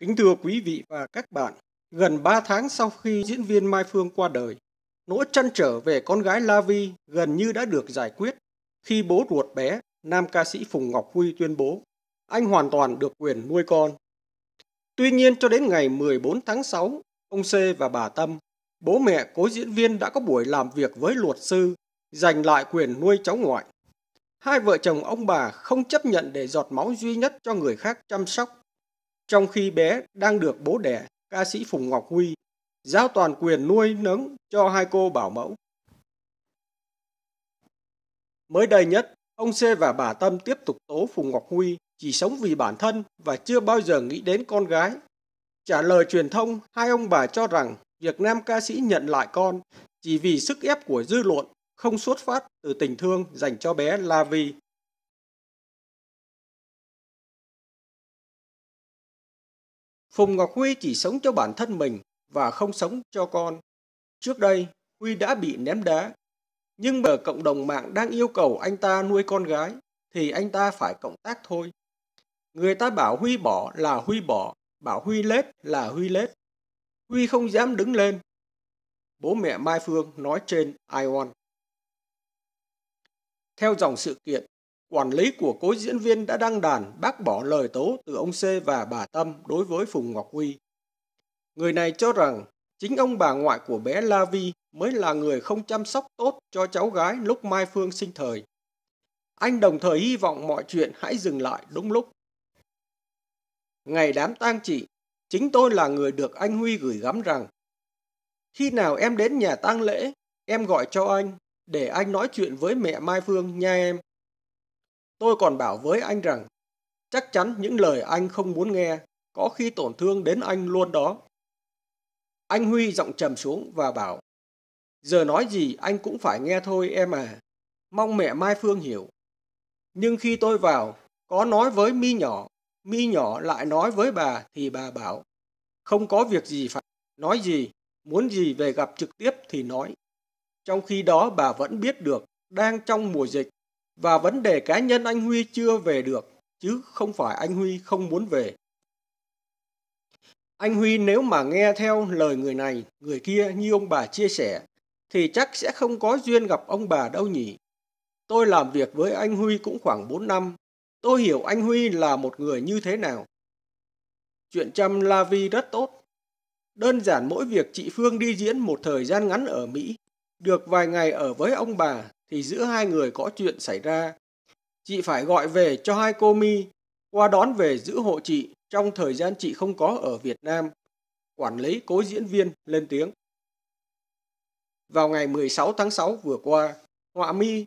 Kính thưa quý vị và các bạn, gần 3 tháng sau khi diễn viên Mai Phương qua đời, nỗi trăn trở về con gái La Vi gần như đã được giải quyết khi bố ruột bé, nam ca sĩ Phùng Ngọc Huy tuyên bố anh hoàn toàn được quyền nuôi con. Tuy nhiên cho đến ngày 14 tháng 6, ông C và bà Tâm, bố mẹ cố diễn viên đã có buổi làm việc với luật sư giành lại quyền nuôi cháu ngoại. Hai vợ chồng ông bà không chấp nhận để giọt máu duy nhất cho người khác chăm sóc trong khi bé đang được bố đẻ ca sĩ Phùng Ngọc Huy giao toàn quyền nuôi nấng cho hai cô bảo mẫu. Mới đây nhất, ông C và bà Tâm tiếp tục tố Phùng Ngọc Huy chỉ sống vì bản thân và chưa bao giờ nghĩ đến con gái. Trả lời truyền thông, hai ông bà cho rằng việc nam ca sĩ nhận lại con chỉ vì sức ép của dư luận không xuất phát từ tình thương dành cho bé La Vi Phùng Ngọc Huy chỉ sống cho bản thân mình và không sống cho con. Trước đây, Huy đã bị ném đá. Nhưng mà cộng đồng mạng đang yêu cầu anh ta nuôi con gái, thì anh ta phải cộng tác thôi. Người ta bảo Huy bỏ là Huy bỏ, bảo Huy lết là Huy lết. Huy không dám đứng lên. Bố mẹ Mai Phương nói trên i Theo dòng sự kiện, Quản lý của cố diễn viên đã đăng đàn bác bỏ lời tố từ ông C và bà Tâm đối với Phùng Ngọc Huy. Người này cho rằng chính ông bà ngoại của bé La Vi mới là người không chăm sóc tốt cho cháu gái lúc Mai Phương sinh thời. Anh đồng thời hy vọng mọi chuyện hãy dừng lại đúng lúc. Ngày đám tang chị, chính tôi là người được anh Huy gửi gắm rằng khi nào em đến nhà tang lễ, em gọi cho anh để anh nói chuyện với mẹ Mai Phương nha em. Tôi còn bảo với anh rằng, chắc chắn những lời anh không muốn nghe có khi tổn thương đến anh luôn đó. Anh Huy giọng trầm xuống và bảo, giờ nói gì anh cũng phải nghe thôi em à, mong mẹ Mai Phương hiểu. Nhưng khi tôi vào, có nói với mi nhỏ, mi nhỏ lại nói với bà thì bà bảo, không có việc gì phải nói gì, muốn gì về gặp trực tiếp thì nói. Trong khi đó bà vẫn biết được đang trong mùa dịch và vấn đề cá nhân anh Huy chưa về được, chứ không phải anh Huy không muốn về. Anh Huy nếu mà nghe theo lời người này, người kia như ông bà chia sẻ, thì chắc sẽ không có duyên gặp ông bà đâu nhỉ. Tôi làm việc với anh Huy cũng khoảng 4 năm. Tôi hiểu anh Huy là một người như thế nào. Chuyện chăm La Vi rất tốt. Đơn giản mỗi việc chị Phương đi diễn một thời gian ngắn ở Mỹ, được vài ngày ở với ông bà thì giữa hai người có chuyện xảy ra. Chị phải gọi về cho hai cô mi qua đón về giữ hộ chị trong thời gian chị không có ở Việt Nam. Quản lý cố diễn viên lên tiếng. Vào ngày 16 tháng 6 vừa qua, Họa Mi,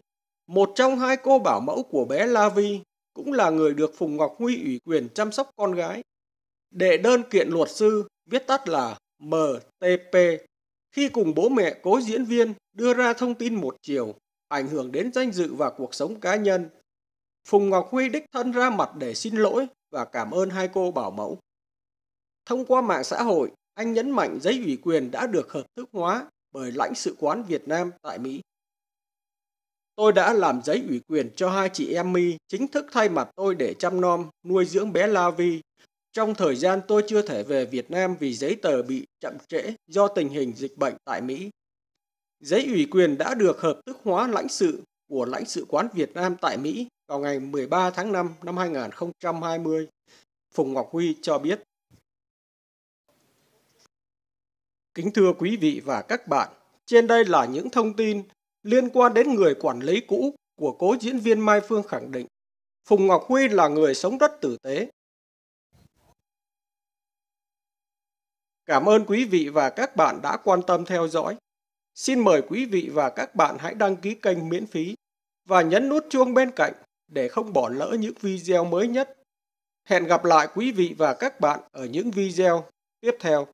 một trong hai cô bảo mẫu của bé La Vi, cũng là người được Phùng Ngọc Huy ủy quyền chăm sóc con gái. Đệ đơn kiện luật sư, viết tắt là MTP, khi cùng bố mẹ cố diễn viên đưa ra thông tin một chiều ảnh hưởng đến danh dự và cuộc sống cá nhân. Phùng Ngọc Huy đích thân ra mặt để xin lỗi và cảm ơn hai cô bảo mẫu. Thông qua mạng xã hội, anh nhấn mạnh giấy ủy quyền đã được hợp thức hóa bởi lãnh sự quán Việt Nam tại Mỹ. Tôi đã làm giấy ủy quyền cho hai chị em My chính thức thay mặt tôi để chăm nom, nuôi dưỡng bé La Vi. Trong thời gian tôi chưa thể về Việt Nam vì giấy tờ bị chậm trễ do tình hình dịch bệnh tại Mỹ Giấy ủy quyền đã được hợp thức hóa lãnh sự của lãnh sự quán Việt Nam tại Mỹ vào ngày 13 tháng 5 năm 2020, Phùng Ngọc Huy cho biết. Kính thưa quý vị và các bạn, trên đây là những thông tin liên quan đến người quản lý cũ của cố diễn viên Mai Phương khẳng định Phùng Ngọc Huy là người sống rất tử tế. Cảm ơn quý vị và các bạn đã quan tâm theo dõi. Xin mời quý vị và các bạn hãy đăng ký kênh miễn phí và nhấn nút chuông bên cạnh để không bỏ lỡ những video mới nhất. Hẹn gặp lại quý vị và các bạn ở những video tiếp theo.